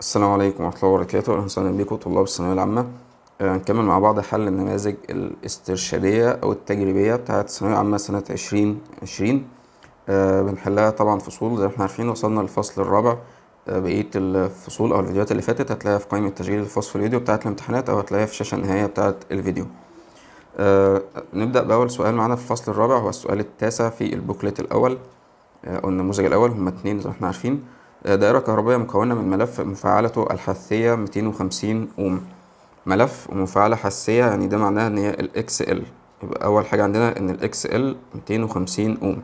السلام عليكم ورحمة الله وبركاته أهلا وسهلا بكم طلاب الثانوية العامة هنكمل آه، مع بعض حل النماذج الاسترشادية أو التجريبية بتاعة الثانوية العامة سنة عشرين عشرين آه، بنحلها طبعا فصول زي ما احنا عارفين وصلنا للفصل الرابع آه، بقية الفصول أو الفيديوهات اللي فاتت هتلاقيها في قائمة تشغيل الفصل في الفيديو بتاعة الامتحانات أو هتلاقيها في الشاشة النهائية بتاعة الفيديو نبدأ بأول سؤال معانا في الفصل الرابع هو السؤال التاسع في البوكلت الأول أو النموذج الأول هما اتنين زي ما احنا عارفين دائرة كهربائية مكونة من ملف مفعلته الحثية 250 أوم ملف ومفعلة حثية يعني ده معناه إن هي ال XL يبقى أول حاجة عندنا إن ال XL 250 أوم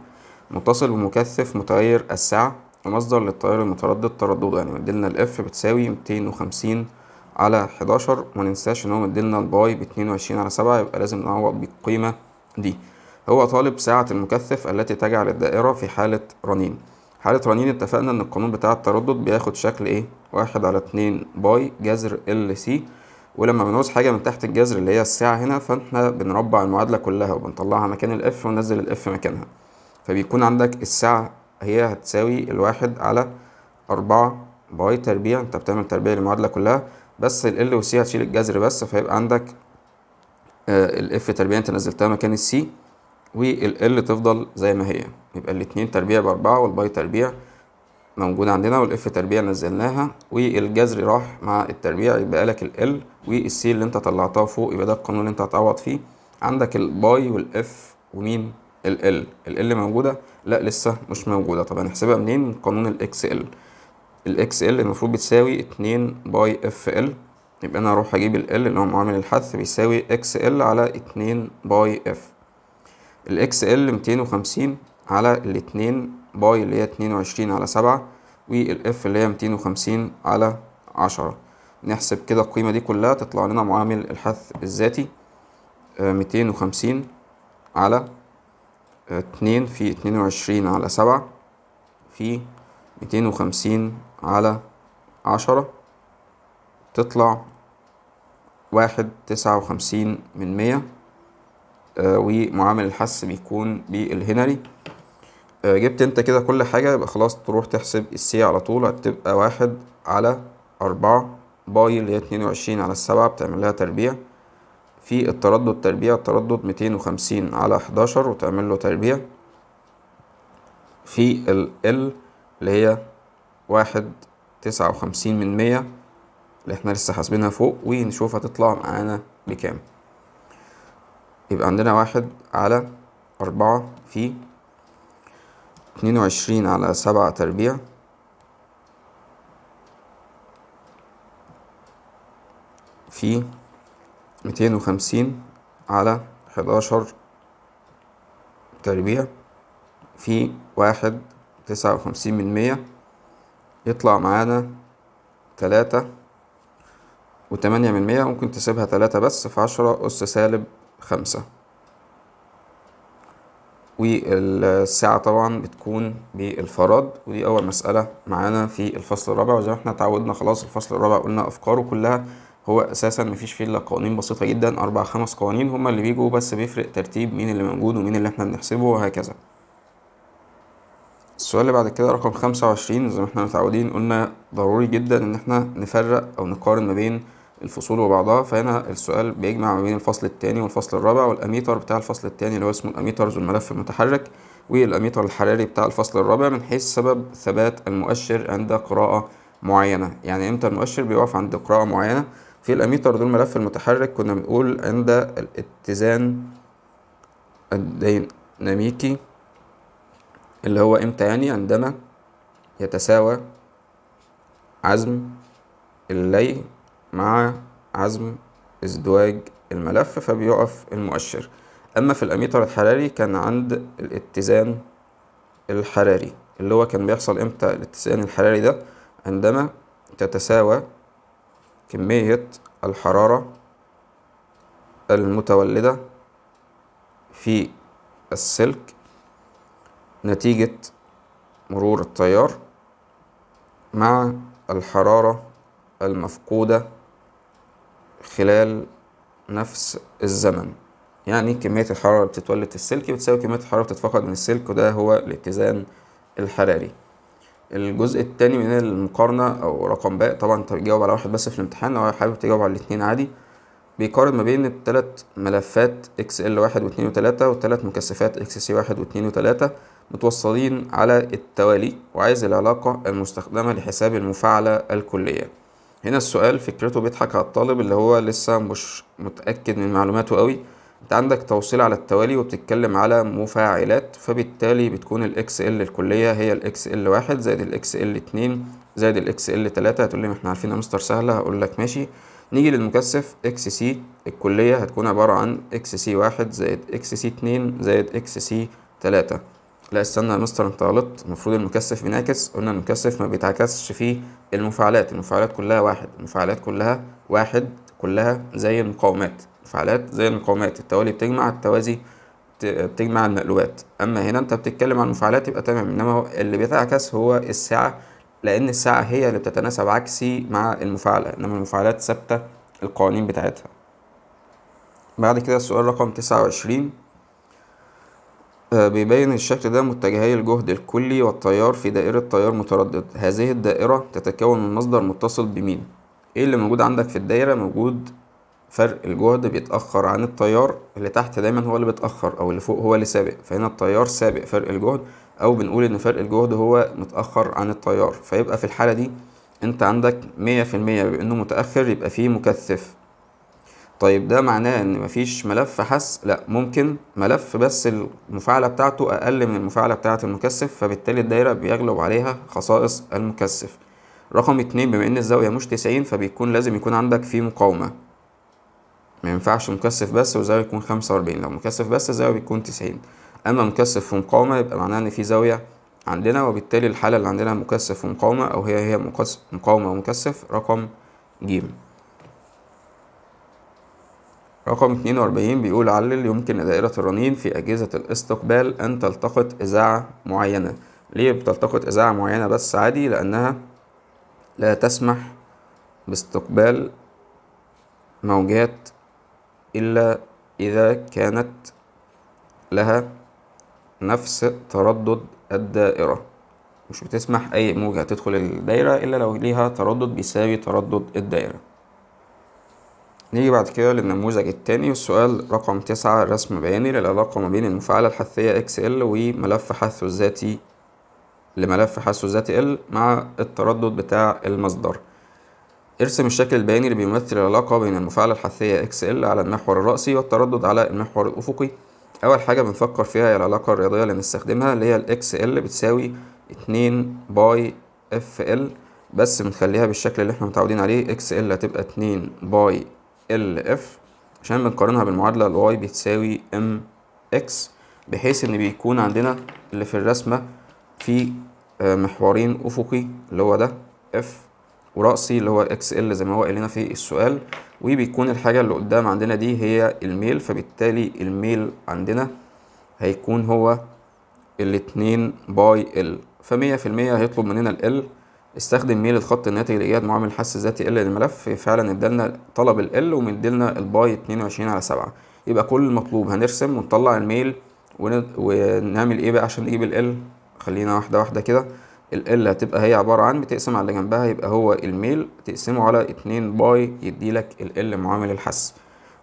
متصل بمكثف متغير السعة ومصدر للتيار المتردد تردده يعني مديلنا F بتساوي 250 على 11 ومننساش إن هو مديلنا الباي باتنين 22 على 7 يبقى لازم نعوض بالقيمة دي هو طالب ساعة المكثف التي تجعل الدائرة في حالة رنين حالة رنين اتفقنا ان القانون بتاع التردد بياخد شكل ايه واحد على اتنين باي جذر ال سي ولما بنعوز حاجة من تحت الجذر اللي هي الساعة هنا فاحنا بنربع المعادلة كلها وبنطلعها مكان الاف وننزل الاف مكانها فبيكون عندك الساعة هي هتساوي الواحد على أربعة باي تربيع انت بتعمل تربيع للمعادلة كلها بس ال وسي هتشيل الجذر بس فيبقى عندك آه، الاف تربيع انت نزلتها مكان السي والال تفضل زي ما هي يبقى الاتنين تربيع بأربعة والباي تربيع موجود عندنا والاف تربيع نزلناها والجذر راح مع التربيع يبقى لك ال والسي اللي انت طلعتها فوق يبقى ده القانون اللي انت هتعوض فيه عندك الباي والاف ومين الال ال موجوده لا لسه مش موجوده طب هنحسبها منين من قانون الاكس ال الاكس ال المفروض بتساوي 2 باي اف ال يبقى انا هروح اجيب ال اللي هو معامل الحث بيساوي اكس ال على 2 باي اف الاكس ال 250 على الاتنين باي اللي هي 22 على 7 والاف اللي هي 250 على 10 نحسب كده القيمة دي كلها تطلع لنا معامل الحث الذاتي آه، ميتين وخمسين على آه، اتنين في اتنين وعشرين على سبعة في ميتين وخمسين على عشرة تطلع واحد تسعة وخمسين من مية آه، ومعامل الحس بيكون بالهنري آه، جبت انت كده كل حاجة يبقى خلاص تروح تحسب السي على طول هتبقى واحد على أربعة باي اللي هي اتنين وعشرين على السبعة بتعمل لها تربيع في التردد تربيع التردد ميتين وخمسين على حداشر وتعمل له تربيع في ال ال اللي هي واحد تسعة وخمسين من مية اللي احنا لسه حاسبينها فوق ونشوف هتطلع معانا بكام يبقى عندنا واحد على أربعة في اتنين وعشرين على سبعة تربيع في ميتين وخمسين على حداشر تربيع في واحد تسعة وخمسين من مية يطلع معانا تلاتة وتمانية من مية ممكن تسيبها تلاتة بس في عشرة أس سالب خمسة والساعة طبعا بتكون بالفراد ودي أول مسألة معانا في الفصل الرابع وزي ما احنا اتعودنا خلاص الفصل الرابع قلنا أفكاره كلها هو أساسا مفيش فيه إلا قوانين بسيطة جدا أربع خمس قوانين هما اللي بيجوا بس بيفرق ترتيب مين اللي موجود ومين اللي احنا بنحسبه وهكذا السؤال اللي بعد كده رقم خمسة وعشرين زي ما احنا متعودين قلنا ضروري جدا إن احنا نفرق أو نقارن ما بين الفصول وبعضها فهنا السؤال بيجمع ما بين الفصل الثاني والفصل الرابع والاميتر بتاع الفصل الثاني اللي هو اسمه الاميترز والملف المتحرك والاميتر الحراري بتاع الفصل الرابع من حيث سبب ثبات المؤشر عند قراءة معينة يعني امتى المؤشر بيقف عند قراءة معينة في الاميتر دول الملف المتحرك كنا بنقول عند الاتزان الديناميكي اللي هو امتى يعني عندما يتساوى عزم الليل مع عزم ازدواج الملف فبيقف المؤشر أما في الأميتر الحراري كان عند الاتزان الحراري اللي هو كان بيحصل امتى الاتزان الحراري ده عندما تتساوى كمية الحرارة المتولدة في السلك نتيجة مرور التيار مع الحرارة المفقودة خلال نفس الزمن يعني كمية الحرارة اللي بتتولد السلك بتساوي كمية الحرارة اللي بتتفقد من السلك وده هو الاتزان الحراري الجزء التاني من المقارنة أو رقم باء طبعا أنت بتجاوب على واحد بس في الامتحان أو حابب تجاوب على الاتنين عادي بيقارن ما بين التلات ملفات اكس ال واحد واتنين وتلاتة والتلات مكثفات اكس سي واحد واتنين وتلاتة متوصلين على التوالي وعايز العلاقة المستخدمة لحساب المفاعلة الكلية هنا السؤال فكرته بيضحك على الطالب اللي هو لسه مش متأكد من معلوماته قوي انت عندك توصيل على التوالي وبتتكلم على مفاعلات فبالتالي بتكون الاكس ال الكلية هي الاكس ال واحد زائد الاكس ال اتنين زائد الاكس ال تلاتة هتقول لي ما احنا عارفين يا مستر سهلة هقول لك ماشي نيجي للمكثف اكس سي الكلية هتكون عبارة عن اكس سي واحد زائد اكس سي اتنين زائد اكس سي تلاتة لا استنى يا مستر انت غلطت المفروض المكثف بينعكس قلنا المكثف ما بيتعكسش فيه المفاعلات المفاعلات كلها واحد المفاعلات كلها واحد كلها زي المقاومات المفاعلات زي المقاومات التوالي بتجمع التوازي بتجمع المقلوبات اما هنا انت بتتكلم عن المفاعلات يبقى تمام انما اللي بيتعكس هو السعه لان السعه هي اللي بتتناسب عكسي مع المفاعله انما المفاعلات ثابته القوانين بتاعتها بعد كده السؤال رقم تسعة وعشرين بيبين الشكل ده متجهي الجهد الكلي والتيار في دائرة تيار متردد هذه الدائرة تتكون من مصدر متصل بمين ايه اللي موجود عندك في الدايرة موجود فرق الجهد بيتأخر عن التيار اللي تحت دايما هو اللي بيتأخر أو اللي فوق هو اللي سابق فهنا التيار سابق فرق الجهد أو بنقول إن فرق الجهد هو متأخر عن التيار فيبقى في الحالة دي أنت عندك مية في المية بإنه متأخر يبقى فيه مكثف طيب ده معناه ان مفيش ملف حس لا ممكن ملف بس المفاعله بتاعته اقل من المفاعله بتاعه المكثف فبالتالي الدايره بيغلب عليها خصائص المكثف رقم اتنين بما ان الزاويه مش تسعين فبيكون لازم يكون عندك فيه مقاومه ما ينفعش مكثف بس والزاويه يكون خمسة وأربعين لو مكثف بس الزاويه بتكون تسعين اما مكثف ومقاومه يبقى معناه ان في زاويه عندنا وبالتالي الحاله اللي عندنا مكثف ومقاومه او هي هي مقاومه ومكثف رقم جيم رقم 42 بيقول علل يمكن لدائرة الرنين في أجهزة الاستقبال أن تلتقط إذاعة معينة ليه بتلتقط إذاعة معينة بس عادي لأنها لا تسمح باستقبال موجات إلا إذا كانت لها نفس تردد الدائرة مش بتسمح أي موجة تدخل الدايرة إلا لو ليها تردد بيساوي تردد الدايرة نيجي بعد كده للنموذج التاني والسؤال رقم تسعة رسم بياني للعلاقة ما بين المفاعلة الحثية XL وملف حثه الذاتي لملف حثه الذاتي L مع التردد بتاع المصدر ارسم الشكل البياني اللي بيمثل العلاقة بين المفاعلة الحثية XL على المحور الرأسي والتردد على المحور الأفقي أول حاجة بنفكر فيها هي العلاقة الرياضية اللي بنستخدمها اللي هي ال XL بتساوي اتنين باي اف ال بس بنخليها بالشكل اللي احنا متعودين عليه XL هتبقى اتنين باي ال اف عشان بنقارنها بالمعادلة ال بتساوي ام اكس بحيث ان بيكون عندنا اللي في الرسمة في آه، محورين افقي اللي هو ده اف ورأسي اللي هو اكس ال زي ما هو قال لنا في السؤال وبيكون الحاجة اللي قدام عندنا دي هي الميل فبالتالي الميل عندنا هيكون هو الاتنين باي ال فمية في المية هيطلب مننا ال استخدم ميل الخط الناتج لإيجاد معامل حس ذاتي ال للملف فعلا ادالنا طلب ال ومديلنا الباي 22 على 7 يبقى كل المطلوب هنرسم ونطلع الميل ونعمل ايه بقى عشان نجيب ال خلينا واحدة واحدة كده ال هتبقى هي عبارة عن بتقسم على اللي جنبها يبقى هو الميل تقسمه على 2 باي يديلك ال معامل الحس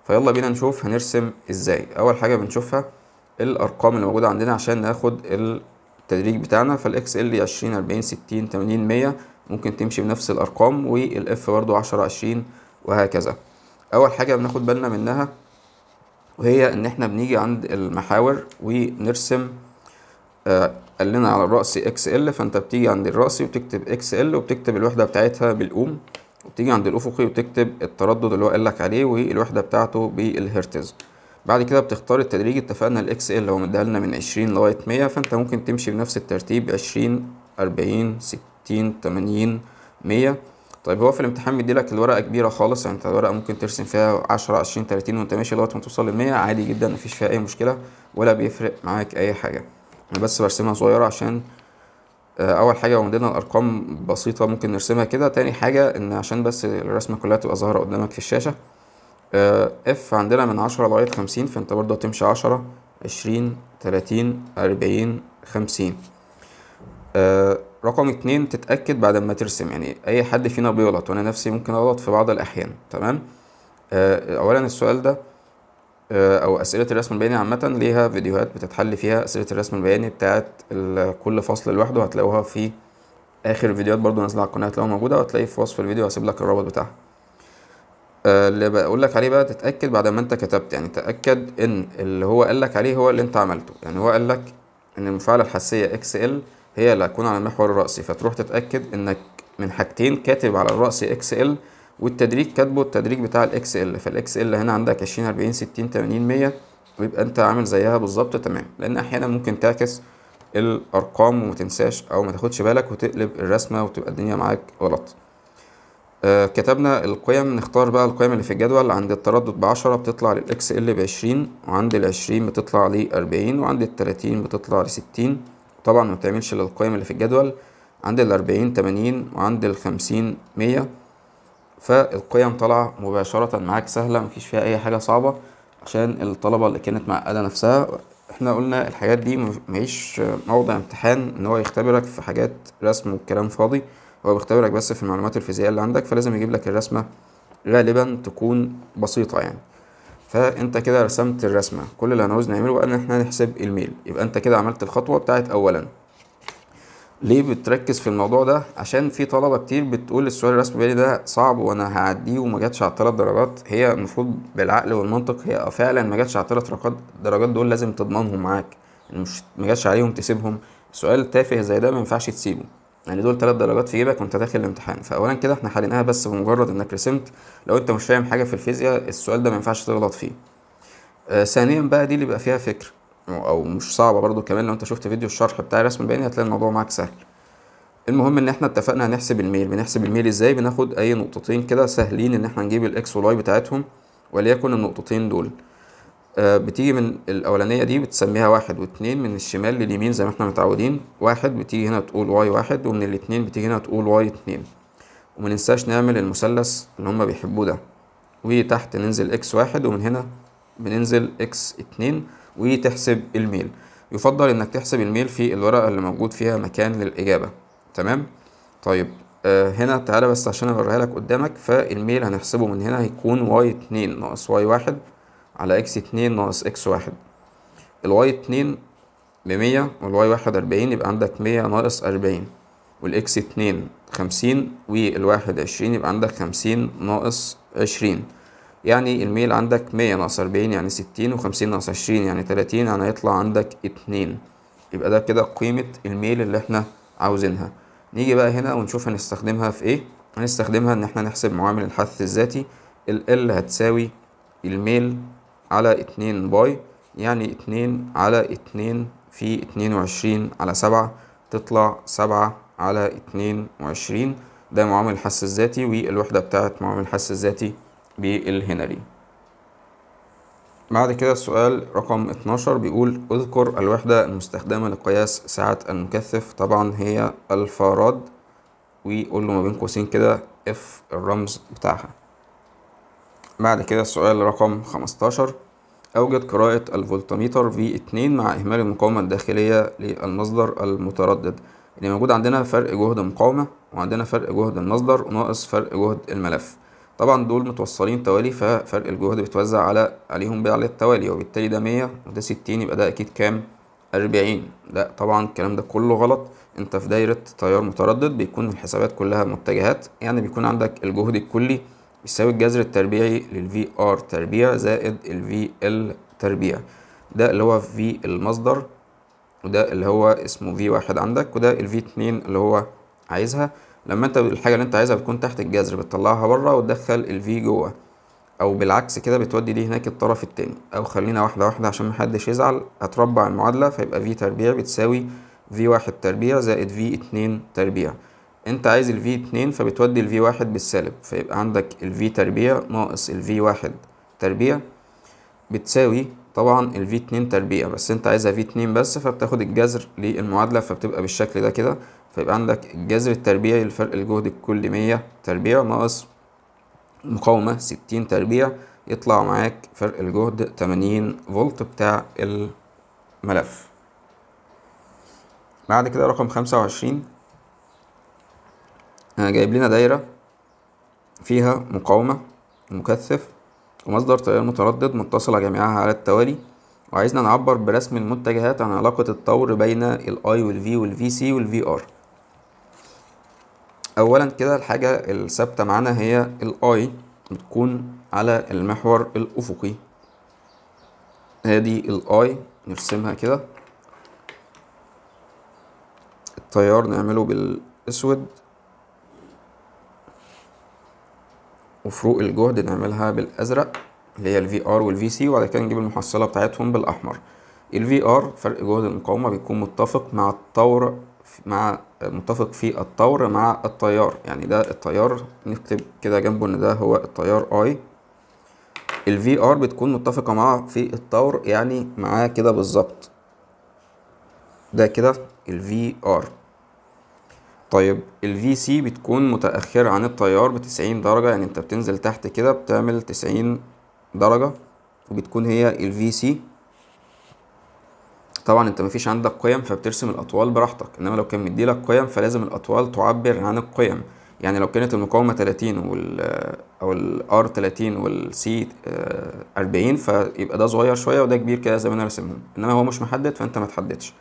فيلا بينا نشوف هنرسم ازاي اول حاجة بنشوفها الارقام اللي موجودة عندنا عشان ناخد ال التدريج بتاعنا فالاكس ال 20 40 60 80 100 ممكن تمشي بنفس الارقام والاف برضو 10 20 وهكذا اول حاجه بناخد بالنا منها وهي ان احنا بنيجي عند المحاور ونرسم آه، قال لنا على الرأس اكس ال فانت بتيجي عند الرأس وبتكتب اكس ال وبتكتب الوحدة بتاعتها بالأوم وبتيجي عند الأفقي وتكتب التردد اللي هو قال لك عليه والوحدة بتاعته بالهرتز بعد كده بتختار التدريج اتفقنا الاكس ال هو مديها لنا من 20 لغايه 100 فانت ممكن تمشي بنفس الترتيب 20 40 60 80 100 طيب هو في الامتحان لك الورقه كبيره خالص يعني انت الورقه ممكن ترسم فيها 10 20 30 وانت ماشي لغايه ما توصل ل 100 عادي جدا مفيش فيها اي مشكله ولا بيفرق معاك اي حاجه انا بس برسمها صغيره عشان آه، اول حاجه هو مدينا الارقام بسيطه ممكن نرسمها كده تاني حاجه ان عشان بس الرسمه كلها تبقى ظاهره قدامك في الشاشه اف آه، عندنا من عشرة لغاية خمسين فانت برضه هتمشي عشرة عشرين تلاتين أربعين خمسين آه، رقم اتنين تتأكد بعد ما ترسم يعني أي حد فينا بيغلط وأنا نفسي ممكن أغلط في بعض الأحيان تمام آه، أولا السؤال ده أو أسئلة الرسم البياني عامة ليها فيديوهات بتتحل فيها أسئلة الرسم البياني بتاعت كل فصل لوحده هتلاقوها في آخر الفيديوهات برضو نازلة على القناة هتلاقوها موجودة وهتلاقي في وصف الفيديو هسيب لك الرابط بتاعها آه، اللي بقول لك عليه بقى تتاكد بعد ما انت كتبت يعني تاكد ان اللي هو قال لك عليه هو اللي انت عملته يعني هو قال لك ان المفاعله الحسيه اكس ال هي اللي هتكون على المحور الراسي فتروح تتاكد انك من حاجتين كاتب على الراس اكس ال والتدريج كاتبه التدريج بتاع الاكس ال فالاكس ال هنا عندك 20 40 60 80 100 ويبقى انت عامل زيها بالظبط تمام لان احيانا ممكن تعكس الارقام وما تنساش او ما تاخدش بالك وتقلب الرسمه وتبقى الدنيا معاك غلط آه، كتبنا القيم نختار بقى القيم اللي في الجدول عند التردد بعشرة بتطلع للإكس ال بعشرين وعند العشرين بتطلع لأربعين وعند التلاتين بتطلع لستين طبعا ما بتعملش للقيم اللي في الجدول عند الأربعين تمانين وعند الخمسين مية فالقيم طالعة مباشرة معاك سهلة مفيش فيها أي حاجة صعبة عشان الطلبة اللي كانت معقدة نفسها احنا قلنا الحاجات دي مفيش موضع امتحان ان هو يختبرك في حاجات رسم وكلام فاضي هو بيختبرك بس في المعلومات الفيزيائية اللي عندك فلازم يجيب لك الرسمة غالبا تكون بسيطة يعني فانت كده رسمت الرسمة كل اللي هنعوز نعمله بقى ان احنا نحسب الميل يبقى انت كده عملت الخطوة بتاعت اولا ليه بتركز في الموضوع ده عشان في طلبه كتير بتقول السؤال الرسمي بالي ده صعب وانا هعديه وما جاتش على الثلاث درجات هي المفروض بالعقل والمنطق هي فعلا ما جاتش على الثلاث درجات دول لازم تضمنهم معاك مش ما جاتش عليهم تسيبهم سؤال تافه زي ده ما ينفعش تسيبه يعني دول ثلاث درجات في جيبك وانت داخل الامتحان فاولا كده احنا حليناها بس بمجرد انك رسمت لو انت مش فاهم حاجه في الفيزياء السؤال ده ما ينفعش تغلط فيه آه ثانيا بقى دي اللي بقى فيها فكر او مش صعبه برضو كمان لو انت شفت فيديو الشرح بتاع الرسم البياني هتلاقي الموضوع معاك سهل المهم ان احنا اتفقنا هنحسب الميل بنحسب الميل ازاي بناخد اي نقطتين كده سهلين ان احنا نجيب الاكس والواي بتاعتهم وليكن النقطتين دول آه، بتيجي من الاولانيه دي بتسميها واحد واتنين من الشمال لليمين زي ما احنا متعودين واحد بتيجي هنا تقول واي واحد ومن الاتنين بتيجي هنا تقول واي اتنين ومننساش نعمل المثلث اللي هما بيحبوه ده وتحت ننزل اكس واحد ومن هنا بننزل اكس اتنين وتحسب الميل يفضل انك تحسب الميل في الورقه اللي موجود فيها مكان للاجابه تمام طيب آه، هنا تعالى بس عشان اوريها لك قدامك فالميل هنحسبه من هنا هيكون واي اتنين ناقص واي واحد على اكس اتنين ناقص اكس واحد الواي اتنين بمية والواي واحد أربعين يبقى عندك مية ناقص أربعين والإكس اتنين خمسين والواحد عشرين يبقى عندك خمسين ناقص عشرين يعني الميل عندك مية ناقص أربعين يعني ستين وخمسين ناقص عشرين يعني تلاتين يعني هيطلع عندك اتنين يبقى ده كده قيمة الميل اللي احنا عاوزينها نيجي بقى هنا ونشوف هنستخدمها في ايه هنستخدمها ان احنا نحسب معامل الحث الذاتي ال هتساوي الميل على اتنين باي يعني اتنين على اتنين في اتنين وعشرين على سبعة تطلع سبعة على اتنين وعشرين ده معامل الحس الذاتي والوحدة بتاعت معامل الحس الذاتي بالهنري بعد كده السؤال رقم 12 بيقول اذكر الوحدة المستخدمة لقياس سعة المكثف طبعا هي الفاراد وقول له ما بين قوسين كده اف الرمز بتاعها بعد كده السؤال رقم 15 أوجد قراءة الفولتميتر V2 مع إهمال المقاومة الداخلية للمصدر المتردد اللي موجود عندنا فرق جهد المقاومة وعندنا فرق جهد المصدر وناقص فرق جهد الملف طبعا دول متوصلين توالي ففرق الجهد بيتوزع على عليهم على التوالي وبالتالي ده 100 وده 60 يبقى ده أكيد كام؟ 40 لا طبعا الكلام ده كله غلط انت في دايرة تيار متردد بيكون الحسابات كلها متجهات يعني بيكون عندك الجهد الكلي يساوي الجذر التربيعي للفي ار تربيع زائد الفي ال تربيع ده اللي هو في المصدر وده اللي هو اسمه في واحد عندك وده الفي اتنين اللي هو عايزها لما انت الحاجة اللي انت عايزها بتكون تحت الجذر بتطلعها بره وتدخل الفي جوه او بالعكس كده بتودي دي هناك الطرف التاني او خلينا واحدة واحدة عشان محدش يزعل هتربع المعادلة فيبقى في تربيع بتساوي في واحد تربيع زائد في اتنين تربيع انت عايز ال v اتنين فبتودي ال v واحد بالسالب فيبقى عندك ال v تربيع ناقص ال v واحد تربيع بتساوي طبعا ال v اتنين تربيع بس انت عايزها v اتنين بس فبتاخد الجذر للمعادلة فبتبقى بالشكل ده كده فيبقى عندك الجذر التربيعي لفرق الجهد الكلي مية تربيع ناقص مقاومة ستين تربيع يطلع معاك فرق الجهد تمانين فولت بتاع الملف بعد كده رقم خمسة وعشرين جايب لنا دايرة فيها مقاومة ومكثف ومصدر تيار متردد متصلة جميعها على التوالي وعايزنا نعبر برسم المتجهات عن علاقة الطور بين الاي والفي والفي سي والفي ار اولا كده الحاجة الثابتة معانا هي الاي بتكون على المحور الافقي ادي الاي نرسمها كده التيار نعمله بالاسود وفروق الجهد نعملها بالازرق اللي هي الفي ار والفي سي وبعد كده نجيب المحصله بتاعتهم بالاحمر الفي ار فرق جهد المقاومه بيكون متفق مع الطور مع متفق في الطور مع التيار يعني ده التيار نكتب كده جنبه ان ده هو التيار اي الفي ار بتكون متفقه معاه في الطور يعني معاه كده بالظبط ده كده الفي ار طيب الفي سي بتكون متأخرة عن التيار بتسعين درجة يعني انت بتنزل تحت كده بتعمل تسعين درجة وبتكون هي الفي سي طبعا انت مفيش عندك قيم فبترسم الاطوال براحتك انما لو كان مديلك قيم فلازم الاطوال تعبر عن القيم يعني لو كانت المقاومة تلاتين وال او تلاتين وال C آه، أربعين فيبقى ده صغير شوية وده كبير كده زي ما انا راسمهم انما هو مش محدد فانت متحددش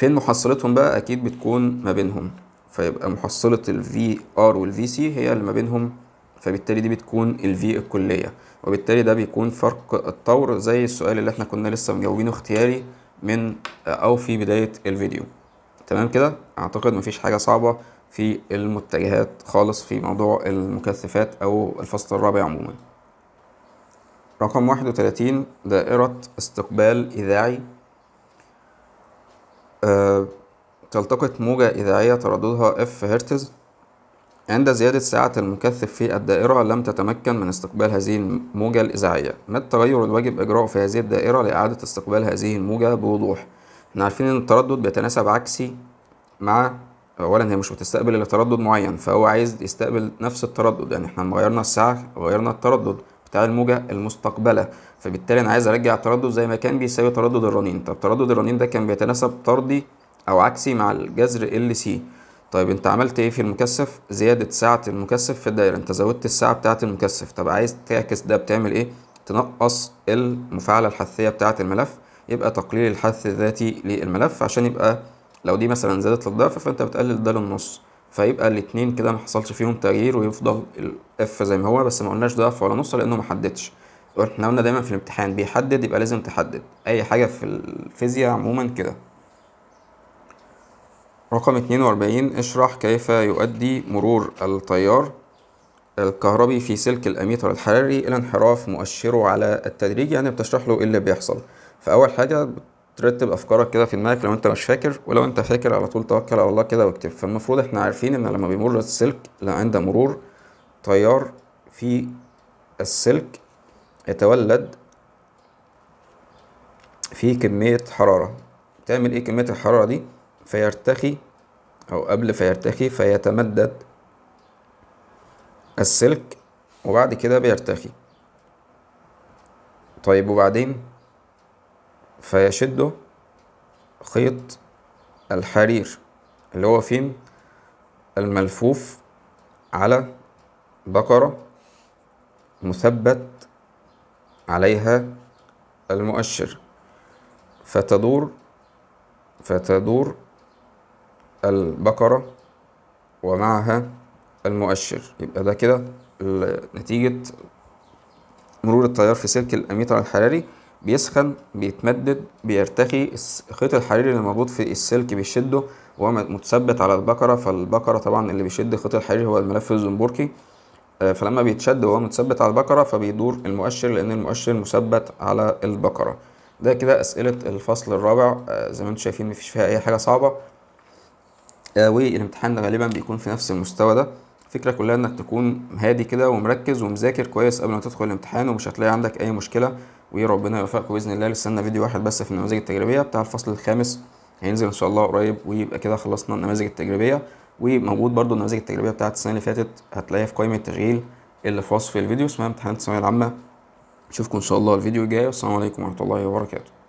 فين محصلتهم بقى اكيد بتكون ما بينهم فيبقى محصلة ال VR وال VC هي اللي ما بينهم فبالتالي دي بتكون ال V الكلية وبالتالي ده بيكون فرق الطور زي السؤال اللي احنا كنا لسه مجاوبينه اختياري من او في بداية الفيديو تمام كده اعتقد مفيش حاجة صعبة في المتجهات خالص في موضوع المكثفات او الفصل الرابع عموما رقم واحد وتلاتين دائرة استقبال إذاعي تلتقط آه، موجة إذاعية ترددها F هرتز عند زيادة سعة المكثف في الدائرة لم تتمكن من استقبال هذه الموجة الإذاعية ما التغير الواجب إجراءه في هذه الدائرة لإعادة استقبال هذه الموجة بوضوح احنا عارفين إن التردد بيتناسب عكسي مع أولا هي مش بتستقبل إلا تردد معين فهو عايز يستقبل نفس التردد يعني احنا لما غيرنا الساعة غيرنا التردد بتاع الموجة المستقبلة فبالتالي أنا عايز أرجع التردد زي ما كان بيساوي تردد الرنين طب تردد الرنين ده كان بيتناسب طردي أو عكسي مع الجذر ال سي طيب أنت عملت إيه في المكثف؟ زيادة سعة المكثف في الدايرة أنت زودت السعة بتاعة المكثف طب عايز تعكس ده بتعمل إيه؟ تنقص المفاعلة الحثية بتاعة الملف يبقى تقليل الحث الذاتي للملف عشان يبقى لو دي مثلا زادت للضعف فأنت بتقلل ده للنص فيبقى الاتنين كده ما حصلش فيهم تغيير ويفضل الاف زي ما هو بس ما قلناش ضعف ولا نص لانه ما حددش احنا قلنا دايما في الامتحان بيحدد يبقى لازم تحدد اي حاجه في الفيزياء عموما كده رقم 42 اشرح كيف يؤدي مرور التيار الكهربي في سلك الاميتر الحراري الى انحراف مؤشره على التدريج يعني بتشرح له ايه اللي بيحصل فاول حاجه ترتب افكارك كده في دماغك لو انت مش فاكر ولو انت فاكر على طول توكل على الله كده واكتب فالمفروض احنا عارفين ان لما بيمر السلك عند مرور تيار في السلك يتولد في كمية حرارة تعمل ايه كمية الحرارة دي فيرتخي او قبل فيرتخي فيتمدد السلك وبعد كده بيرتخي طيب وبعدين فيشده خيط الحرير اللي هو فين الملفوف على بقرة مثبت عليها المؤشر فتدور فتدور البقرة ومعها المؤشر يبقى ده كده نتيجة مرور التيار في سلك الأميتر الحراري بيسخن بيتمدد بيرتخي خيط الحرير اللي موجود في السلك بيشده وهو متثبت على البكرة فالبكرة طبعا اللي بيشد خيط الحرير هو الملف الزنبوركي آه، فلما بيتشد وهو متثبت على البكرة فبيدور المؤشر لأن المؤشر مثبت على البكرة ده كده أسئلة الفصل الرابع آه، زي ما انتم شايفين مفيش فيها أي حاجة صعبة آه، والامتحان ده غالبا بيكون في نفس المستوى ده الفكرة كلها انك تكون هادي كده ومركز ومذاكر كويس قبل ما تدخل الامتحان ومش هتلاقي عندك أي مشكلة وربنا يوفقكم باذن الله لسنا فيديو واحد بس في النماذج التجريبيه بتاع الفصل الخامس هينزل ان شاء الله قريب ويبقى كده خلصنا النماذج التجريبيه وموجود برده النماذج التجريبيه بتاعت السنه اللي فاتت هتلاقيها في قائمه التشغيل اللي في وصف الفيديو اسمها امتحانات الثانويه العامه نشوفكم ان شاء الله الفيديو الجاي والسلام عليكم ورحمه الله وبركاته